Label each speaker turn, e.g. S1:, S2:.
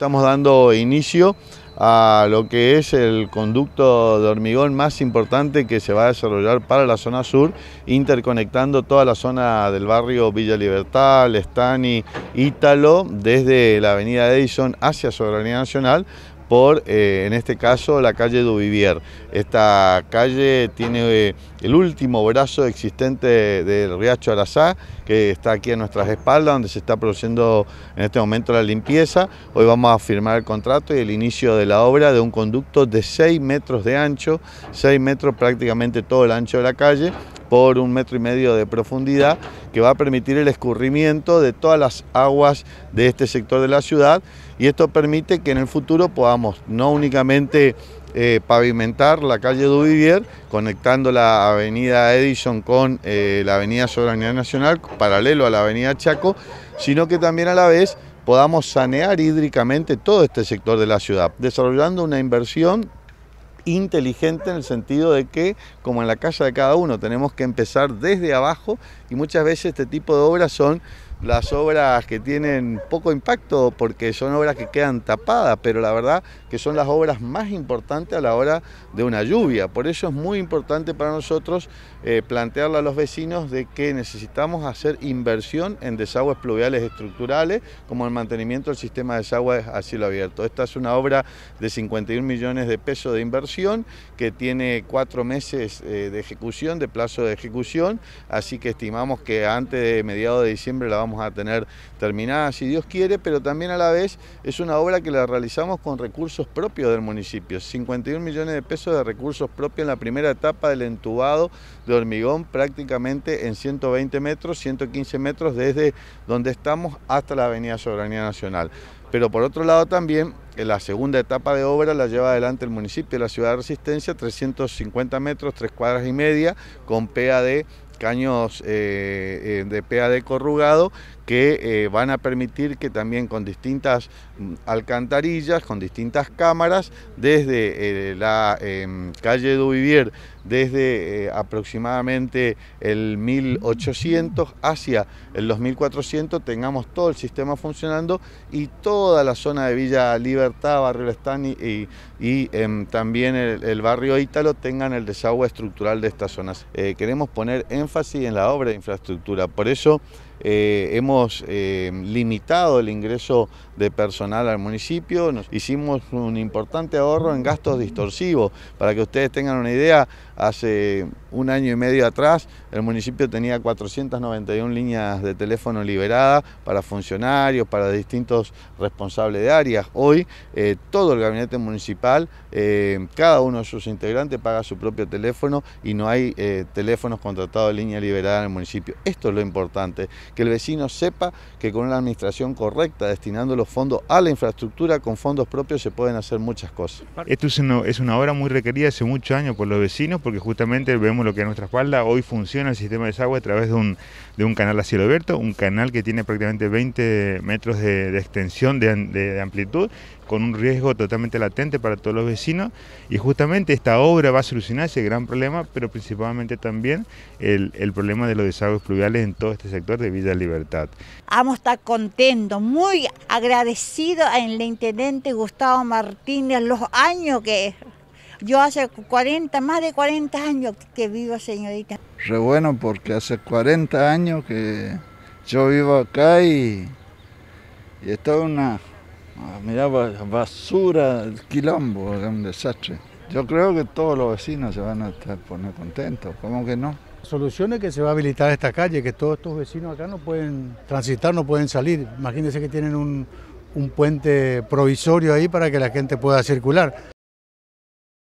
S1: Estamos dando inicio a lo que es el conducto de hormigón más importante que se va a desarrollar para la zona sur, interconectando toda la zona del barrio Villa Libertad, Lestani, Ítalo, desde la avenida Edison hacia Soberanía Nacional, por, eh, en este caso, la calle Duvivier. Esta calle tiene eh, el último brazo existente del Riacho Arazá, que está aquí a nuestras espaldas, donde se está produciendo en este momento la limpieza. Hoy vamos a firmar el contrato y el inicio de la obra de un conducto de 6 metros de ancho, 6 metros prácticamente todo el ancho de la calle, por un metro y medio de profundidad que va a permitir el escurrimiento de todas las aguas de este sector de la ciudad y esto permite que en el futuro podamos no únicamente eh, pavimentar la calle Duvivier, conectando la avenida Edison con eh, la avenida Soberanía Nacional, paralelo a la avenida Chaco, sino que también a la vez podamos sanear hídricamente todo este sector de la ciudad, desarrollando una inversión inteligente en el sentido de que, como en la casa de cada uno, tenemos que empezar desde abajo y muchas veces este tipo de obras son las obras que tienen poco impacto porque son obras que quedan tapadas, pero la verdad que son las obras más importantes a la hora de una lluvia. Por eso es muy importante para nosotros eh, plantearle a los vecinos de que necesitamos hacer inversión en desagües pluviales estructurales como el mantenimiento del sistema de desagües a cielo abierto. Esta es una obra de 51 millones de pesos de inversión que tiene cuatro meses eh, de ejecución, de plazo de ejecución, así que estimamos que antes de mediados de diciembre la vamos vamos a tener terminada, si Dios quiere, pero también a la vez es una obra que la realizamos con recursos propios del municipio, 51 millones de pesos de recursos propios en la primera etapa del entubado de hormigón prácticamente en 120 metros, 115 metros desde donde estamos hasta la Avenida Soberanía Nacional. Pero por otro lado también, la segunda etapa de obra la lleva adelante el municipio de la Ciudad de Resistencia, 350 metros, tres cuadras y media, con PAD caños eh, eh, de PAD corrugado que eh, van a permitir que también con distintas mm, alcantarillas, con distintas cámaras, desde la em, calle Duvivier desde eh, aproximadamente el 1800 hacia el 2400 tengamos todo el sistema funcionando y toda la zona de Villa Libertad, Barrio Vestani y, em, también el, barrio Ítalo tengan el desagüe estructural de estas zonas. Eh, queremos poner énfasis en la obra de infraestructura, por eso eh, hemos eh, limitado el ingreso de personal al municipio, hicimos un importante ahorro en gastos distorsivos. Para que ustedes tengan una idea, hace un año y medio atrás el municipio tenía 491 líneas de teléfono liberadas para funcionarios, para distintos responsables de áreas. Hoy eh, todo el gabinete municipal, cada uno de sus integrantes paga su propio teléfono y no hay teléfonos contratados de línea liberada en el municipio. Esto es lo importante que el vecino sepa que con una administración correcta, destinando los fondos a la infraestructura, con fondos propios se pueden hacer muchas cosas.
S2: Esto es una, obra muy requerida hace muchos años por los vecinos, porque justamente vemos lo que a nuestra espalda hoy funciona el sistema de desagüe a través de un, de un canal a cielo abierto, un canal que tiene prácticamente 20 metros de, extensión de amplitud con un riesgo totalmente latente para todos los vecinos y justamente esta obra va a solucionar ese gran problema, pero principalmente también el, problema de los desagües pluviales en todo este sector de Villa Libertad. Vamos estar contentos, muy agradecidos al intendente Gustavo Martínez los años que yo hace 40, más de 40 años que vivo, señorita.
S1: Re bueno, porque hace 40 años que yo vivo acá y, esto es una Ah, mirá, basura, el quilombo, es un desastre. Yo creo que todos los vecinos se van a estar poner contentos, ¿cómo que no? La solución es que se va a habilitar esta calle, que todos estos vecinos acá no pueden transitar, no pueden salir. Imagínense que tienen un puente provisorio ahí para que la gente pueda circular.